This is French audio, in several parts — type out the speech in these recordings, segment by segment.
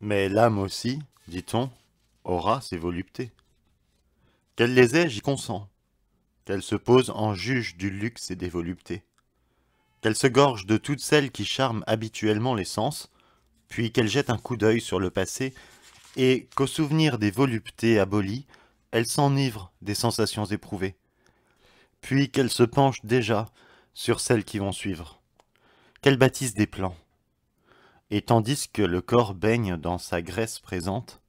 Mais l'âme aussi, dit-on, aura ses voluptés. Qu'elle les ait, j'y consens. Qu'elle se pose en juge du luxe et des voluptés. Qu'elle se gorge de toutes celles qui charment habituellement les sens, puis qu'elle jette un coup d'œil sur le passé, et qu'au souvenir des voluptés abolies, elle s'enivre des sensations éprouvées. Puis qu'elle se penche déjà sur celles qui vont suivre. Qu'elle bâtisse des plans, et tandis que le corps baigne dans sa graisse présente,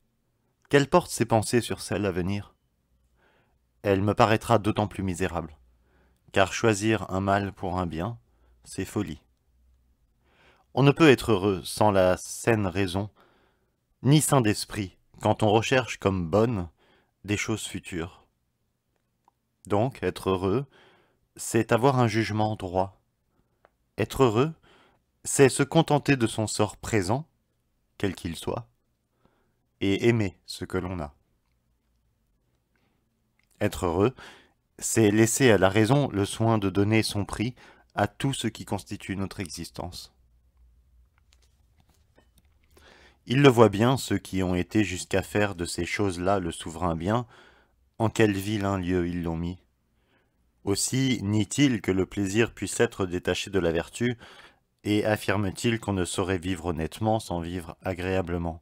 qu'elle porte ses pensées sur celle à venir. Elle me paraîtra d'autant plus misérable, car choisir un mal pour un bien, c'est folie. On ne peut être heureux sans la saine raison, ni sain d'esprit, quand on recherche comme bonne des choses futures. Donc, être heureux, c'est avoir un jugement droit. Être heureux, c'est se contenter de son sort présent, quel qu'il soit, et aimer ce que l'on a. Être heureux, c'est laisser à la raison le soin de donner son prix à tout ce qui constitue notre existence. Il le voit bien, ceux qui ont été jusqu'à faire de ces choses-là le souverain bien, en quel vilain lieu ils l'ont mis. Aussi nie-t-il que le plaisir puisse être détaché de la vertu, et affirme-t-il qu'on ne saurait vivre honnêtement sans vivre agréablement,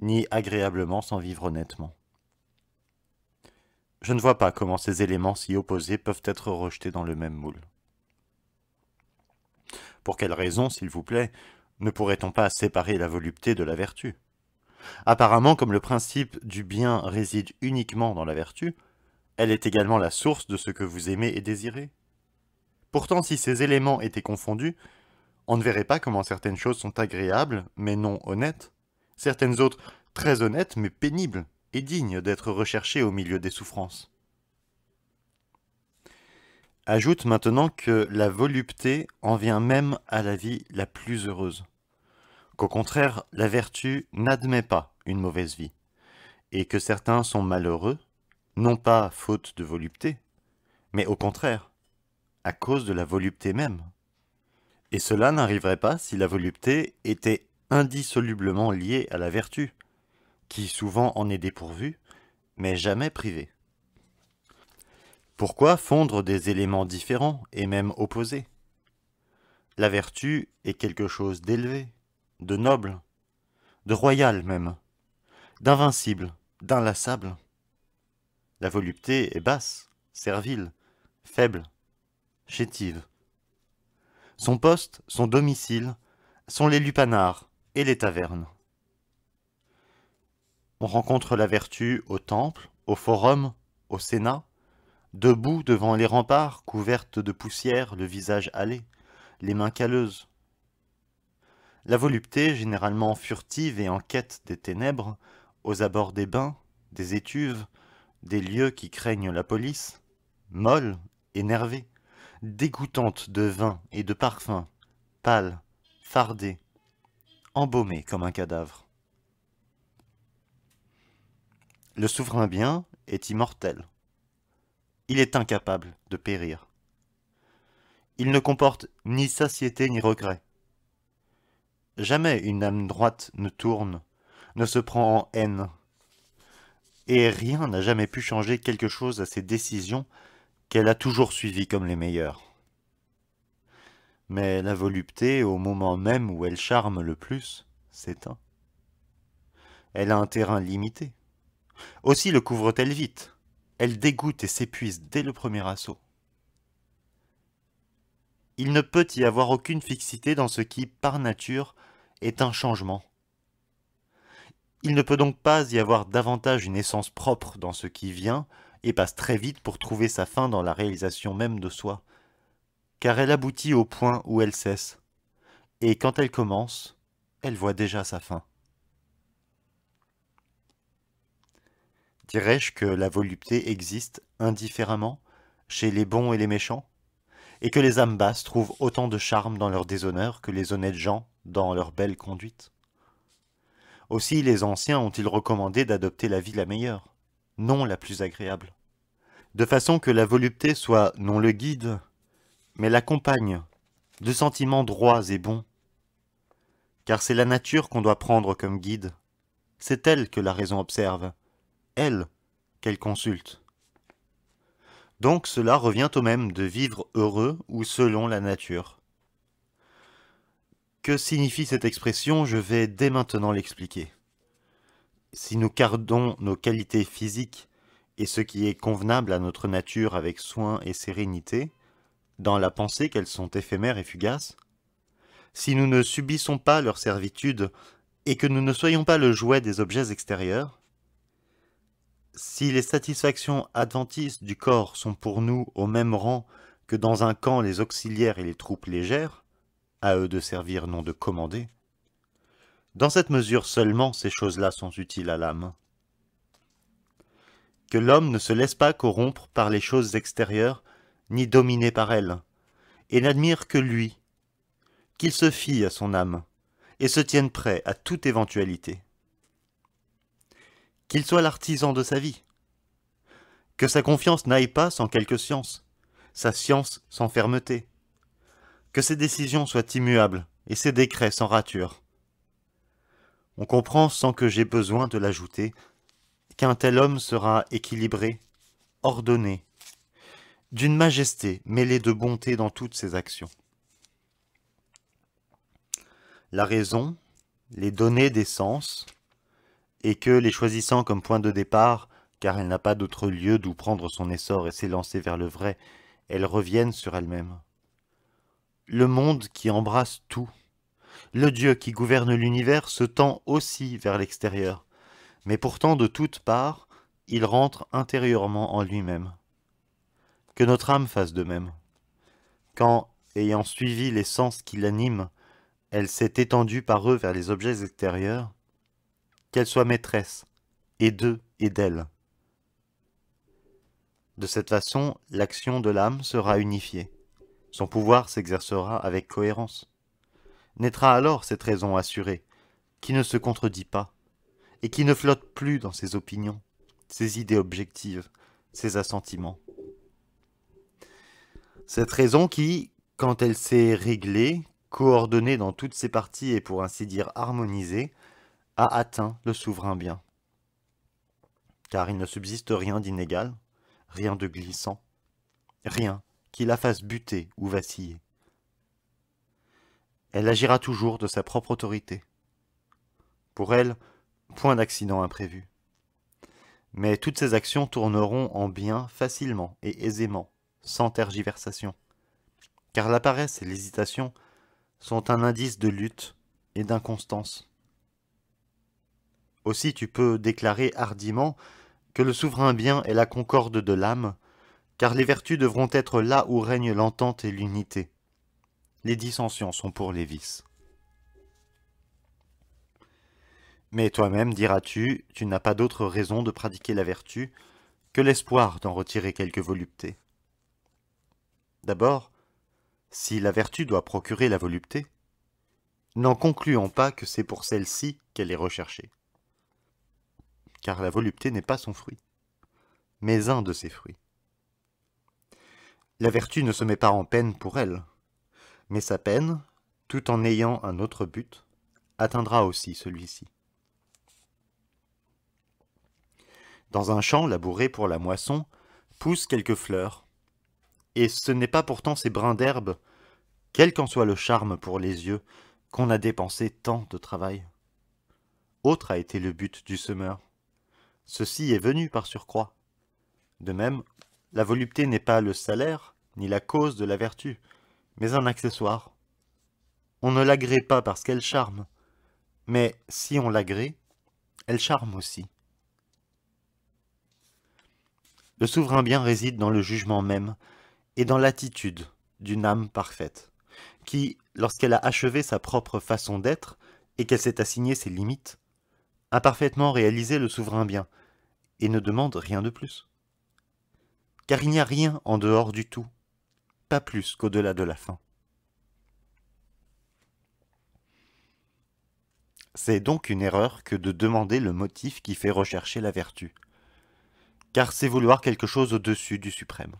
ni agréablement sans vivre honnêtement. Je ne vois pas comment ces éléments si opposés peuvent être rejetés dans le même moule. Pour quelle raison, s'il vous plaît, ne pourrait-on pas séparer la volupté de la vertu Apparemment, comme le principe du bien réside uniquement dans la vertu, elle est également la source de ce que vous aimez et désirez. Pourtant, si ces éléments étaient confondus, on ne verrait pas comment certaines choses sont agréables, mais non honnêtes. Certaines autres très honnêtes, mais pénibles et dignes d'être recherchées au milieu des souffrances. Ajoute maintenant que la volupté en vient même à la vie la plus heureuse. Qu'au contraire, la vertu n'admet pas une mauvaise vie, et que certains sont malheureux, non pas faute de volupté, mais au contraire, à cause de la volupté même. Et cela n'arriverait pas si la volupté était indissolublement liée à la vertu, qui souvent en est dépourvue, mais jamais privée. Pourquoi fondre des éléments différents et même opposés La vertu est quelque chose d'élevé, de noble, de royal même, d'invincible, d'inlassable. La volupté est basse, servile, faible, chétive. Son poste, son domicile, sont les lupanards et les tavernes. On rencontre la vertu au temple, au forum, au sénat, debout devant les remparts, couverte de poussière, le visage hâlé, les mains calleuses. La volupté, généralement furtive et en quête des ténèbres, aux abords des bains, des étuves, des lieux qui craignent la police, molle, énervée, dégoûtante de vin et de parfum, pâle, fardée, embaumée comme un cadavre. Le souverain bien est immortel. Il est incapable de périr. Il ne comporte ni satiété ni regret. Jamais une âme droite ne tourne, ne se prend en haine. Et rien n'a jamais pu changer quelque chose à ses décisions qu'elle a toujours suivi comme les meilleurs. Mais la volupté, au moment même où elle charme le plus, s'éteint. Elle a un terrain limité. Aussi le couvre-t-elle vite. Elle dégoûte et s'épuise dès le premier assaut. Il ne peut y avoir aucune fixité dans ce qui, par nature, est un changement. Il ne peut donc pas y avoir davantage une essence propre dans ce qui vient et passe très vite pour trouver sa fin dans la réalisation même de soi, car elle aboutit au point où elle cesse, et quand elle commence, elle voit déjà sa fin. Dirais-je que la volupté existe indifféremment chez les bons et les méchants, et que les âmes basses trouvent autant de charme dans leur déshonneur que les honnêtes gens dans leur belle conduite Aussi les anciens ont-ils recommandé d'adopter la vie la meilleure, non la plus agréable, de façon que la volupté soit non le guide, mais l'accompagne de sentiments droits et bons. Car c'est la nature qu'on doit prendre comme guide. C'est elle que la raison observe, elle qu'elle consulte. Donc cela revient au même de vivre heureux ou selon la nature. Que signifie cette expression Je vais dès maintenant l'expliquer. Si nous gardons nos qualités physiques et ce qui est convenable à notre nature avec soin et sérénité, dans la pensée qu'elles sont éphémères et fugaces, si nous ne subissons pas leur servitude et que nous ne soyons pas le jouet des objets extérieurs, si les satisfactions adventices du corps sont pour nous au même rang que dans un camp les auxiliaires et les troupes légères, à eux de servir non de commander, dans cette mesure seulement, ces choses-là sont utiles à l'âme. Que l'homme ne se laisse pas corrompre par les choses extérieures, ni dominer par elles, et n'admire que lui, qu'il se fie à son âme, et se tienne prêt à toute éventualité. Qu'il soit l'artisan de sa vie. Que sa confiance n'aille pas sans quelque science, sa science sans fermeté. Que ses décisions soient immuables, et ses décrets sans rature on comprend sans que j'aie besoin de l'ajouter qu'un tel homme sera équilibré, ordonné, d'une majesté mêlée de bonté dans toutes ses actions. La raison, les données des sens, et que, les choisissant comme point de départ, car elle n'a pas d'autre lieu d'où prendre son essor et s'élancer vers le vrai, elles reviennent sur elle-même. Le monde qui embrasse tout, le Dieu qui gouverne l'univers se tend aussi vers l'extérieur, mais pourtant de toutes parts, il rentre intérieurement en lui-même. Que notre âme fasse de même. Quand, ayant suivi les sens qui l'animent, elle s'est étendue par eux vers les objets extérieurs, qu'elle soit maîtresse, et d'eux et d'elle. De cette façon, l'action de l'âme sera unifiée. Son pouvoir s'exercera avec cohérence naîtra alors cette raison assurée, qui ne se contredit pas, et qui ne flotte plus dans ses opinions, ses idées objectives, ses assentiments. Cette raison qui, quand elle s'est réglée, coordonnée dans toutes ses parties et pour ainsi dire harmonisée, a atteint le souverain bien. Car il ne subsiste rien d'inégal, rien de glissant, rien qui la fasse buter ou vaciller elle agira toujours de sa propre autorité. Pour elle, point d'accident imprévu. Mais toutes ses actions tourneront en bien facilement et aisément, sans tergiversation, car la paresse et l'hésitation sont un indice de lutte et d'inconstance. Aussi tu peux déclarer hardiment que le souverain bien est la concorde de l'âme, car les vertus devront être là où règne l'entente et l'unité, les dissensions sont pour les vices. Mais toi-même, diras-tu, tu, n'as pas d'autre raison de pratiquer la vertu que l'espoir d'en retirer quelque volupté. D'abord, si la vertu doit procurer la volupté, n'en concluons pas que c'est pour celle-ci qu'elle est recherchée. Car la volupté n'est pas son fruit, mais un de ses fruits. La vertu ne se met pas en peine pour elle, mais sa peine, tout en ayant un autre but, atteindra aussi celui-ci. Dans un champ labouré pour la moisson, poussent quelques fleurs. Et ce n'est pas pourtant ces brins d'herbe, quel qu'en soit le charme pour les yeux, qu'on a dépensé tant de travail. Autre a été le but du semeur. Ceci est venu par surcroît. De même, la volupté n'est pas le salaire, ni la cause de la vertu, mais un accessoire. On ne l'agrée pas parce qu'elle charme, mais si on l'agrée, elle charme aussi. Le souverain bien réside dans le jugement même et dans l'attitude d'une âme parfaite, qui, lorsqu'elle a achevé sa propre façon d'être et qu'elle s'est assignée ses limites, a parfaitement réalisé le souverain bien et ne demande rien de plus. Car il n'y a rien en dehors du tout plus qu'au-delà de la fin. C'est donc une erreur que de demander le motif qui fait rechercher la vertu, car c'est vouloir quelque chose au-dessus du suprême.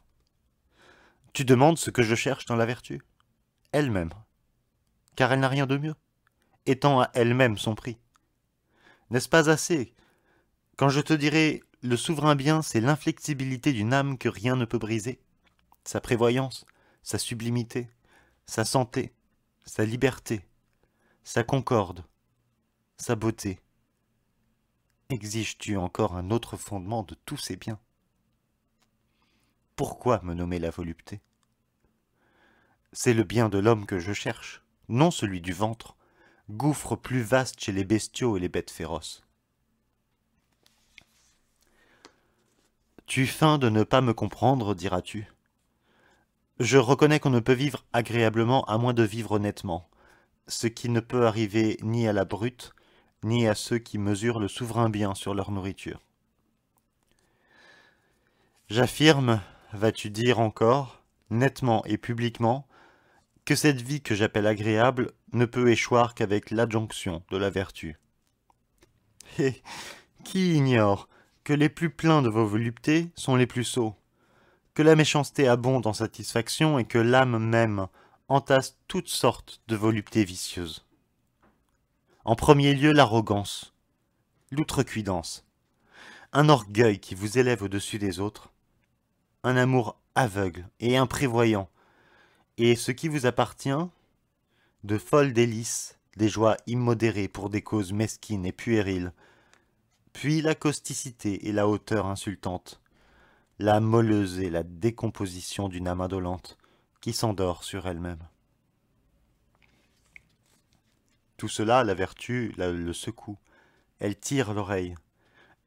Tu demandes ce que je cherche dans la vertu, elle-même, car elle n'a rien de mieux, étant à elle-même son prix. N'est-ce pas assez Quand je te dirai le souverain bien, c'est l'inflexibilité d'une âme que rien ne peut briser, sa prévoyance, sa sublimité, sa santé, sa liberté, sa concorde, sa beauté Exiges-tu encore un autre fondement de tous ces biens Pourquoi me nommer la volupté C'est le bien de l'homme que je cherche, non celui du ventre, gouffre plus vaste chez les bestiaux et les bêtes féroces. Tu feins de ne pas me comprendre, diras-tu je reconnais qu'on ne peut vivre agréablement à moins de vivre honnêtement, ce qui ne peut arriver ni à la brute, ni à ceux qui mesurent le souverain bien sur leur nourriture. J'affirme, vas-tu dire encore, nettement et publiquement, que cette vie que j'appelle agréable ne peut échoir qu'avec l'adjonction de la vertu. Hé eh, qui ignore que les plus pleins de vos voluptés sont les plus sots que la méchanceté abonde en satisfaction et que l'âme même entasse toutes sortes de voluptés vicieuses. En premier lieu, l'arrogance, l'outrecuidance, un orgueil qui vous élève au-dessus des autres, un amour aveugle et imprévoyant, et ce qui vous appartient, de folles délices, des joies immodérées pour des causes mesquines et puériles, puis la causticité et la hauteur insultante, la molleuse et la décomposition d'une âme indolente qui s'endort sur elle-même. Tout cela, la vertu le secoue, elle tire l'oreille,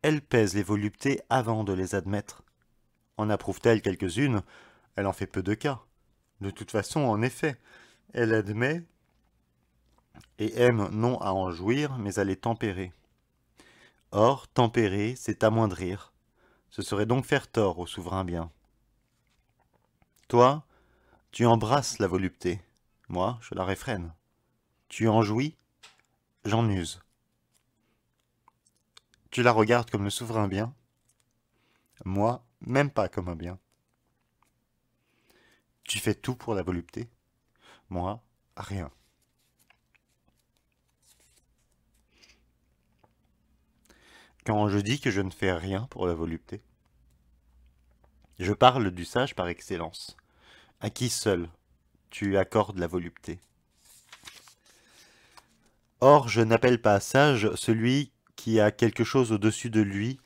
elle pèse les voluptés avant de les admettre. En approuve-t-elle quelques-unes Elle en fait peu de cas. De toute façon, en effet, elle admet et aime non à en jouir, mais à les tempérer. Or, tempérer, c'est amoindrir, ce serait donc faire tort au souverain bien. Toi, tu embrasses la volupté, moi je la réfrène. Tu en jouis, j'en use. Tu la regardes comme le souverain bien, moi même pas comme un bien. Tu fais tout pour la volupté, moi rien. Quand je dis que je ne fais rien pour la volupté, je parle du sage par excellence, à qui seul tu accordes la volupté. Or, je n'appelle pas sage celui qui a quelque chose au-dessus de lui,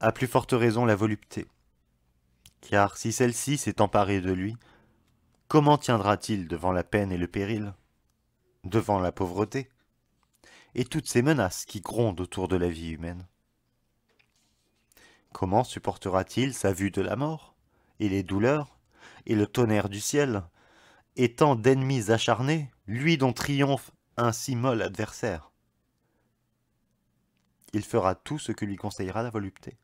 à plus forte raison la volupté. Car si celle-ci s'est emparée de lui, comment tiendra-t-il devant la peine et le péril Devant la pauvreté Et toutes ces menaces qui grondent autour de la vie humaine Comment supportera-t-il sa vue de la mort, et les douleurs, et le tonnerre du ciel, étant d'ennemis acharnés, lui dont triomphe un si molle adversaire Il fera tout ce que lui conseillera la volupté.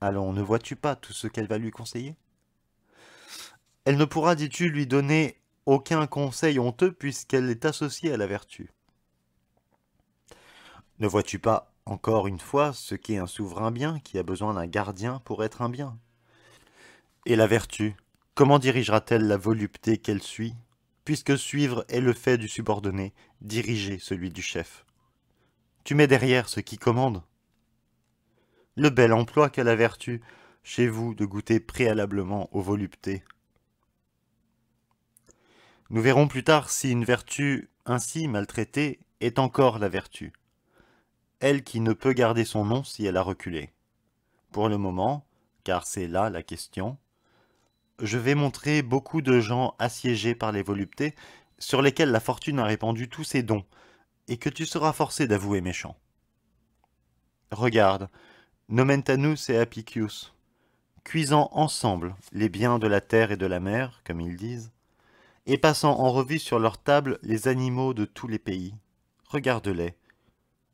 Allons, ne vois-tu pas tout ce qu'elle va lui conseiller Elle ne pourra, dis-tu, lui donner aucun conseil honteux puisqu'elle est associée à la vertu. Ne vois-tu pas encore une fois, ce qu'est un souverain bien qui a besoin d'un gardien pour être un bien. Et la vertu, comment dirigera-t-elle la volupté qu'elle suit Puisque suivre est le fait du subordonné, diriger celui du chef. Tu mets derrière ce qui commande. Le bel emploi qu'a la vertu, chez vous, de goûter préalablement aux voluptés. Nous verrons plus tard si une vertu ainsi maltraitée est encore la vertu elle qui ne peut garder son nom si elle a reculé. Pour le moment, car c'est là la question, je vais montrer beaucoup de gens assiégés par les voluptés sur lesquels la fortune a répandu tous ses dons, et que tu seras forcé d'avouer méchant. Regarde, Nomentanus et Apicius, cuisant ensemble les biens de la terre et de la mer, comme ils disent, et passant en revue sur leur table les animaux de tous les pays. Regarde-les,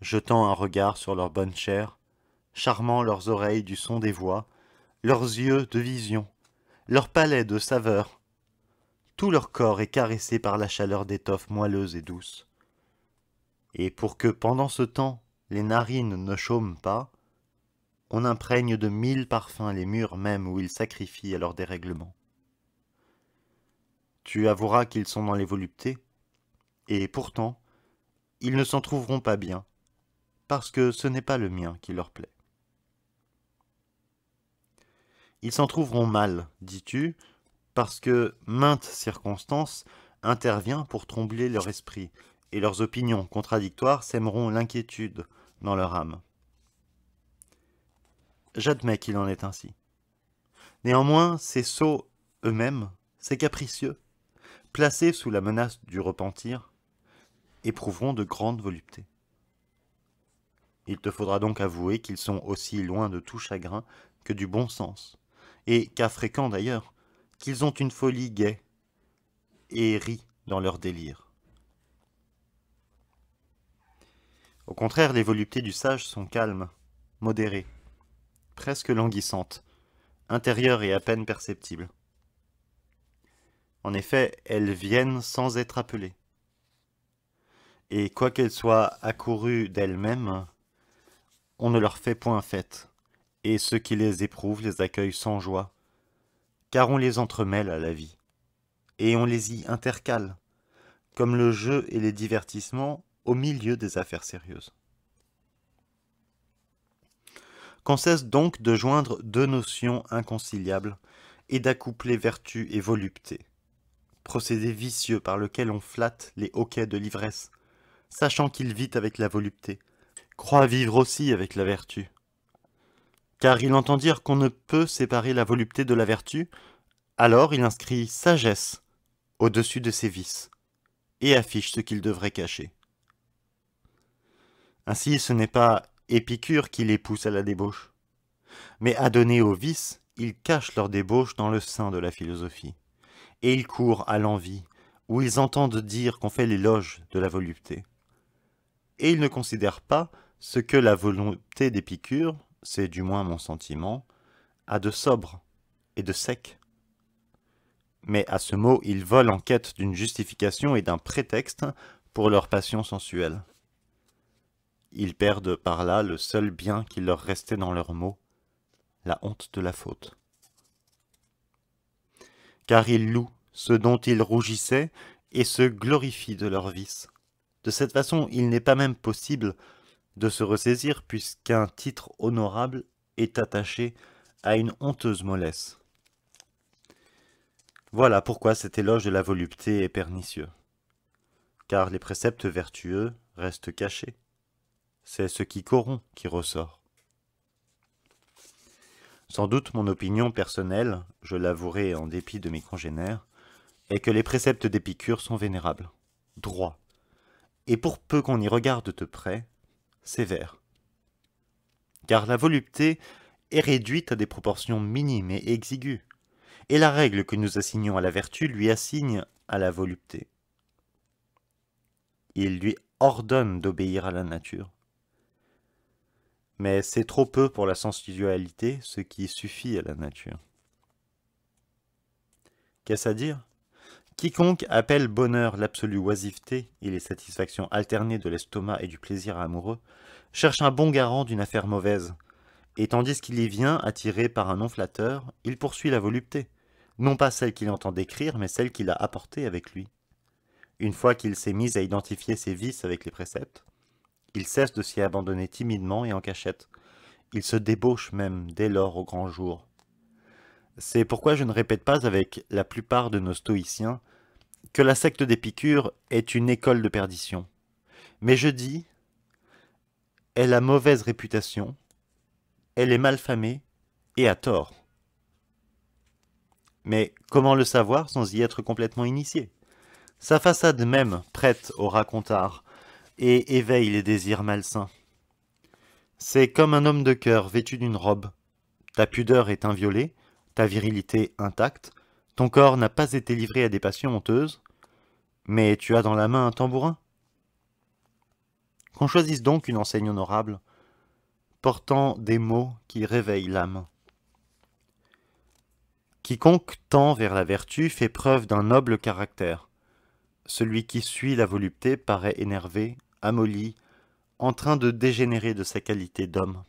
jetant un regard sur leur bonne chair, charmant leurs oreilles du son des voix, leurs yeux de vision, leur palais de saveurs. Tout leur corps est caressé par la chaleur d'étoffes moelleuses et douces. Et pour que pendant ce temps les narines ne chôment pas, on imprègne de mille parfums les murs même où ils sacrifient à leur dérèglement. Tu avoueras qu'ils sont dans les voluptés, et pourtant, ils ne s'en trouveront pas bien, parce que ce n'est pas le mien qui leur plaît. Ils s'en trouveront mal, dis-tu, parce que maintes circonstances intervient pour trombler leur esprit, et leurs opinions contradictoires sèmeront l'inquiétude dans leur âme. J'admets qu'il en est ainsi. Néanmoins, ces sots eux-mêmes, ces capricieux, placés sous la menace du repentir, éprouveront de grandes voluptés. Il te faudra donc avouer qu'ils sont aussi loin de tout chagrin que du bon sens, et qu’à fréquent d'ailleurs, qu'ils ont une folie gaie et rient dans leur délire. Au contraire, les voluptés du sage sont calmes, modérées, presque languissantes, intérieures et à peine perceptibles. En effet, elles viennent sans être appelées. Et quoiqu'elles soient accourues d'elles-mêmes, on ne leur fait point fête, et ceux qui les éprouvent les accueillent sans joie, car on les entremêle à la vie, et on les y intercale, comme le jeu et les divertissements au milieu des affaires sérieuses. Qu'on cesse donc de joindre deux notions inconciliables et d'accoupler vertu et volupté, procédé vicieux par lequel on flatte les hoquets de l'ivresse, sachant qu'il vit avec la volupté, croit vivre aussi avec la vertu. Car il entend dire qu'on ne peut séparer la volupté de la vertu, alors il inscrit sagesse au-dessus de ses vices, et affiche ce qu'il devrait cacher. Ainsi ce n'est pas Épicure qui les pousse à la débauche, mais donner aux vices, ils cachent leur débauche dans le sein de la philosophie, et ils courent à l'envie, où ils entendent dire qu'on fait l'éloge de la volupté. Et ils ne considèrent pas ce que la volonté d'Épicure, c'est du moins mon sentiment, a de sobre et de sec. Mais à ce mot, ils volent en quête d'une justification et d'un prétexte pour leur passion sensuelle. Ils perdent par là le seul bien qui leur restait dans leurs mots, la honte de la faute. Car ils louent ce dont ils rougissaient et se glorifient de leur vice. De cette façon, il n'est pas même possible de se ressaisir puisqu'un titre honorable est attaché à une honteuse mollesse. Voilà pourquoi cet éloge de la volupté est pernicieux. Car les préceptes vertueux restent cachés. C'est ce qui corrompt qui ressort. Sans doute mon opinion personnelle, je l'avouerai en dépit de mes congénères, est que les préceptes d'Épicure sont vénérables, droits, et pour peu qu'on y regarde de près, sévère. Car la volupté est réduite à des proportions minimes et exiguës, et la règle que nous assignons à la vertu lui assigne à la volupté. Il lui ordonne d'obéir à la nature. Mais c'est trop peu pour la sensualité, ce qui suffit à la nature. Qu'est-ce à dire Quiconque appelle bonheur l'absolue oisiveté et les satisfactions alternées de l'estomac et du plaisir amoureux cherche un bon garant d'une affaire mauvaise. Et tandis qu'il y vient, attiré par un non flatteur, il poursuit la volupté, non pas celle qu'il entend décrire, mais celle qu'il a apportée avec lui. Une fois qu'il s'est mis à identifier ses vices avec les préceptes, il cesse de s'y abandonner timidement et en cachette. Il se débauche même dès lors au grand jour, c'est pourquoi je ne répète pas avec la plupart de nos stoïciens que la secte d'Épicure est une école de perdition. Mais je dis, elle a mauvaise réputation, elle est malfamée et a tort. Mais comment le savoir sans y être complètement initié Sa façade même prête au racontard et éveille les désirs malsains. C'est comme un homme de cœur vêtu d'une robe. Ta pudeur est inviolée, ta virilité intacte, ton corps n'a pas été livré à des passions honteuses, mais tu as dans la main un tambourin. Qu'on choisisse donc une enseigne honorable, portant des mots qui réveillent l'âme. Quiconque tend vers la vertu fait preuve d'un noble caractère. Celui qui suit la volupté paraît énervé, amolli, en train de dégénérer de sa qualité d'homme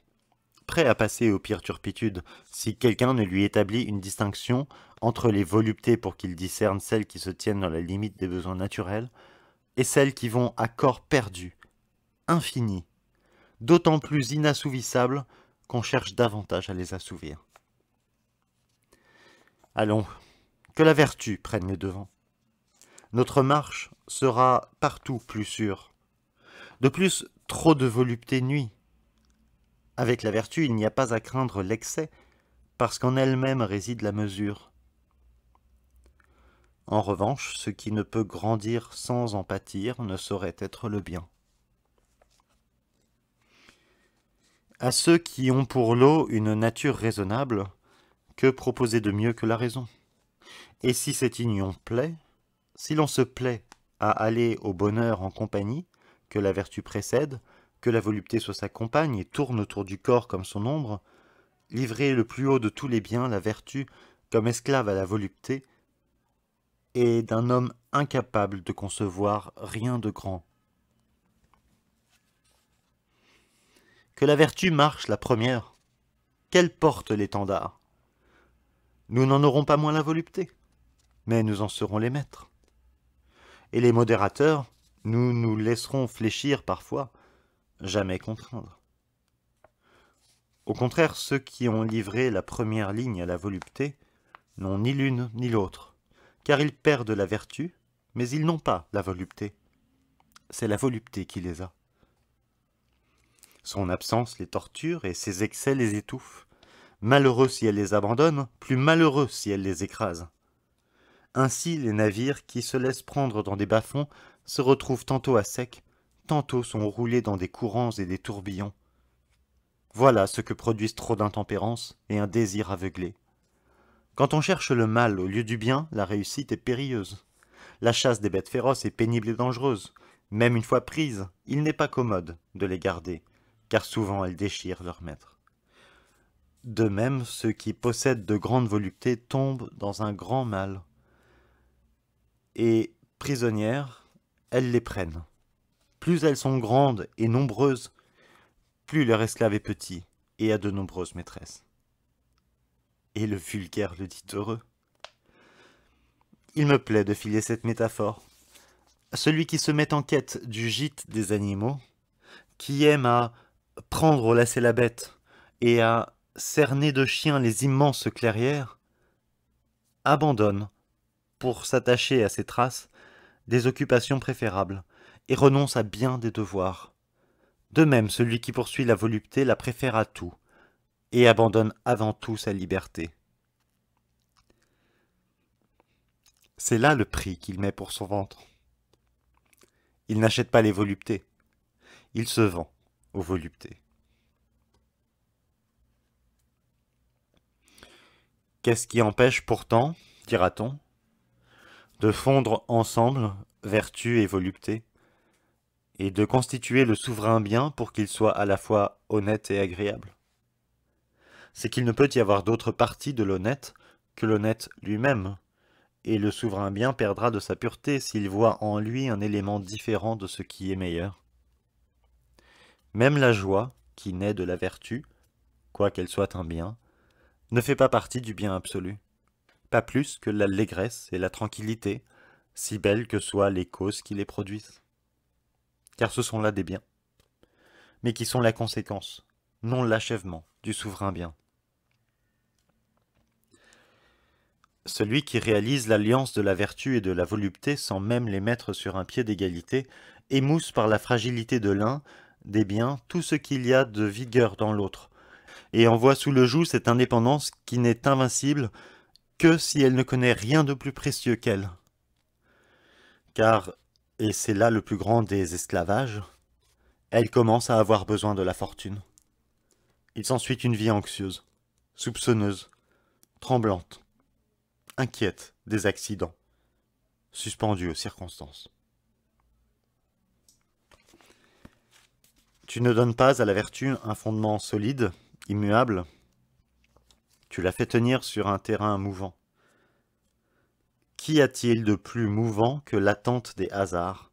prêt à passer aux pires turpitudes si quelqu'un ne lui établit une distinction entre les voluptés pour qu'il discerne celles qui se tiennent dans la limite des besoins naturels et celles qui vont à corps perdu, infini, d'autant plus inassouvissables qu'on cherche davantage à les assouvir. Allons, que la vertu prenne le devant. Notre marche sera partout plus sûre. De plus, trop de voluptés nuit avec la vertu, il n'y a pas à craindre l'excès, parce qu'en elle-même réside la mesure. En revanche, ce qui ne peut grandir sans en pâtir ne saurait être le bien. À ceux qui ont pour l'eau une nature raisonnable, que proposer de mieux que la raison Et si cette union plaît, si l'on se plaît à aller au bonheur en compagnie, que la vertu précède, que la volupté soit sa compagne et tourne autour du corps comme son ombre, livrer le plus haut de tous les biens, la vertu, comme esclave à la volupté, et d'un homme incapable de concevoir rien de grand. Que la vertu marche la première, qu'elle porte l'étendard. Nous n'en aurons pas moins la volupté, mais nous en serons les maîtres. Et les modérateurs, nous nous laisserons fléchir parfois, jamais contraindre. Au contraire, ceux qui ont livré la première ligne à la volupté n'ont ni l'une ni l'autre, car ils perdent la vertu, mais ils n'ont pas la volupté. C'est la volupté qui les a. Son absence les torture et ses excès les étouffent. Malheureux si elle les abandonne, plus malheureux si elle les écrase. Ainsi les navires qui se laissent prendre dans des bas-fonds se retrouvent tantôt à sec, tantôt sont roulés dans des courants et des tourbillons. Voilà ce que produisent trop d'intempérance et un désir aveuglé. Quand on cherche le mal au lieu du bien, la réussite est périlleuse. La chasse des bêtes féroces est pénible et dangereuse. Même une fois prises, il n'est pas commode de les garder, car souvent elles déchirent leur maître. De même, ceux qui possèdent de grandes voluptés tombent dans un grand mal. Et, prisonnières, elles les prennent. Plus elles sont grandes et nombreuses, plus leur esclave est petit et a de nombreuses maîtresses. Et le vulgaire le dit heureux. Il me plaît de filer cette métaphore. Celui qui se met en quête du gîte des animaux, qui aime à prendre au lacet la bête et à cerner de chiens les immenses clairières, abandonne, pour s'attacher à ses traces, des occupations préférables, et renonce à bien des devoirs. De même, celui qui poursuit la volupté la préfère à tout, et abandonne avant tout sa liberté. C'est là le prix qu'il met pour son ventre. Il n'achète pas les voluptés, il se vend aux voluptés. Qu'est-ce qui empêche pourtant, dira-t-on, de fondre ensemble vertu et volupté et de constituer le souverain bien pour qu'il soit à la fois honnête et agréable. C'est qu'il ne peut y avoir d'autre partie de l'honnête que l'honnête lui-même, et le souverain bien perdra de sa pureté s'il voit en lui un élément différent de ce qui est meilleur. Même la joie, qui naît de la vertu, quoiqu'elle soit un bien, ne fait pas partie du bien absolu, pas plus que l'allégresse et la tranquillité, si belles que soient les causes qui les produisent car ce sont là des biens, mais qui sont la conséquence, non l'achèvement, du souverain bien. Celui qui réalise l'alliance de la vertu et de la volupté sans même les mettre sur un pied d'égalité, émousse par la fragilité de l'un, des biens, tout ce qu'il y a de vigueur dans l'autre, et envoie sous le joug cette indépendance qui n'est invincible que si elle ne connaît rien de plus précieux qu'elle. Car et c'est là le plus grand des esclavages, elle commence à avoir besoin de la fortune. Il s'ensuit une vie anxieuse, soupçonneuse, tremblante, inquiète des accidents, suspendue aux circonstances. Tu ne donnes pas à la vertu un fondement solide, immuable. Tu la fais tenir sur un terrain mouvant, Qu'y a-t-il de plus mouvant que l'attente des hasards,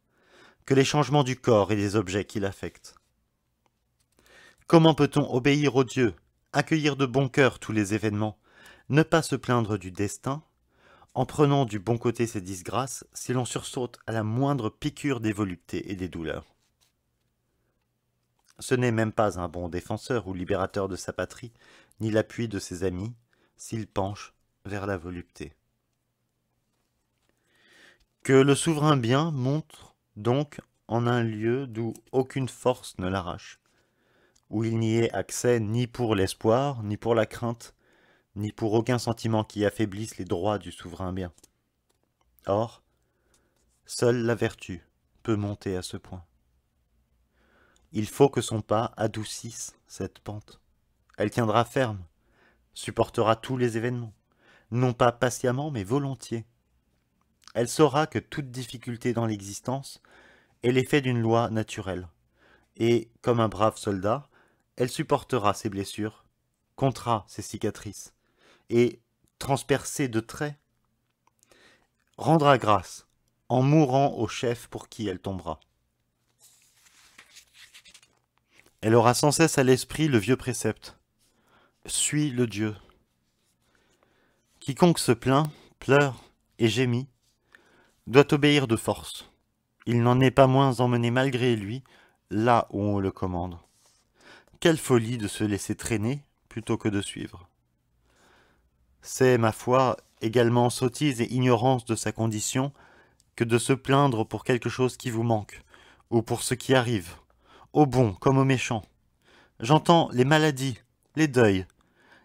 que les changements du corps et des objets qui l'affectent Comment peut-on obéir aux dieux, accueillir de bon cœur tous les événements, ne pas se plaindre du destin, en prenant du bon côté ses disgrâces si l'on sursaute à la moindre piqûre des voluptés et des douleurs Ce n'est même pas un bon défenseur ou libérateur de sa patrie, ni l'appui de ses amis, s'il penche vers la volupté que le souverain bien montre donc en un lieu d'où aucune force ne l'arrache, où il n'y ait accès ni pour l'espoir, ni pour la crainte, ni pour aucun sentiment qui affaiblisse les droits du souverain bien. Or, seule la vertu peut monter à ce point. Il faut que son pas adoucisse cette pente. Elle tiendra ferme, supportera tous les événements, non pas patiemment mais volontiers, elle saura que toute difficulté dans l'existence est l'effet d'une loi naturelle, et, comme un brave soldat, elle supportera ses blessures, comptera ses cicatrices, et, transpercée de traits, rendra grâce en mourant au chef pour qui elle tombera. Elle aura sans cesse à l'esprit le vieux précepte. Suis le Dieu. Quiconque se plaint, pleure et gémit doit obéir de force. Il n'en est pas moins emmené malgré lui, là où on le commande. Quelle folie de se laisser traîner plutôt que de suivre. C'est, ma foi, également sottise et ignorance de sa condition que de se plaindre pour quelque chose qui vous manque, ou pour ce qui arrive, au bon comme au méchant. J'entends les maladies, les deuils,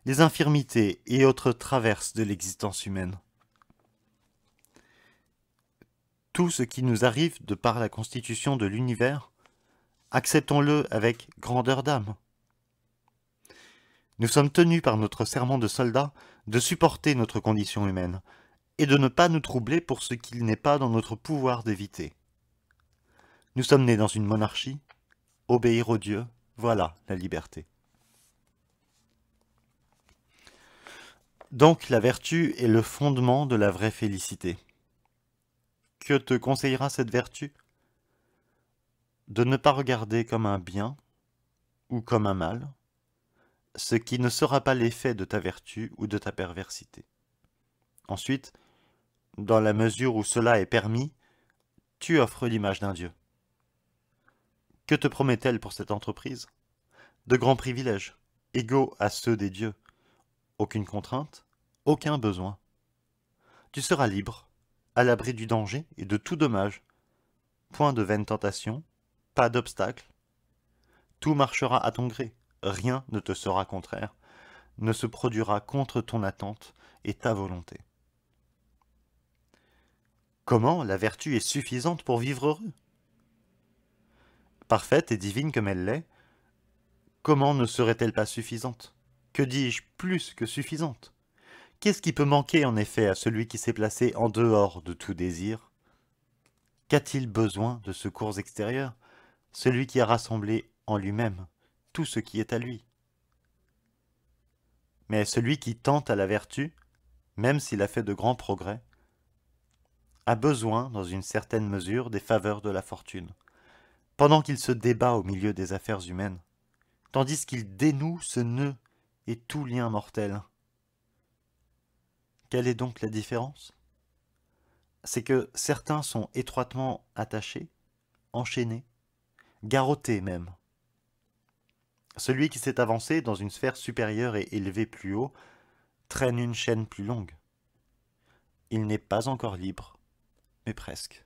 les infirmités et autres traverses de l'existence humaine. tout ce qui nous arrive de par la constitution de l'univers, acceptons-le avec grandeur d'âme. Nous sommes tenus par notre serment de soldat de supporter notre condition humaine, et de ne pas nous troubler pour ce qu'il n'est pas dans notre pouvoir d'éviter. Nous sommes nés dans une monarchie, obéir aux dieux, voilà la liberté. Donc la vertu est le fondement de la vraie félicité que te conseillera cette vertu De ne pas regarder comme un bien ou comme un mal ce qui ne sera pas l'effet de ta vertu ou de ta perversité. Ensuite, dans la mesure où cela est permis, tu offres l'image d'un Dieu. Que te promet-elle pour cette entreprise De grands privilèges, égaux à ceux des dieux. Aucune contrainte, aucun besoin. Tu seras libre, à l'abri du danger et de tout dommage. Point de vaines tentation, pas d'obstacle. Tout marchera à ton gré, rien ne te sera contraire, ne se produira contre ton attente et ta volonté. Comment la vertu est suffisante pour vivre heureux Parfaite et divine comme elle l'est, comment ne serait-elle pas suffisante Que dis-je plus que suffisante Qu'est-ce qui peut manquer en effet à celui qui s'est placé en dehors de tout désir Qu'a-t-il besoin de secours extérieurs Celui qui a rassemblé en lui-même tout ce qui est à lui. Mais celui qui tente à la vertu, même s'il a fait de grands progrès, a besoin, dans une certaine mesure, des faveurs de la fortune, pendant qu'il se débat au milieu des affaires humaines, tandis qu'il dénoue ce nœud et tout lien mortel quelle est donc la différence C'est que certains sont étroitement attachés, enchaînés, garrottés même. Celui qui s'est avancé dans une sphère supérieure et élevée plus haut traîne une chaîne plus longue. Il n'est pas encore libre, mais presque.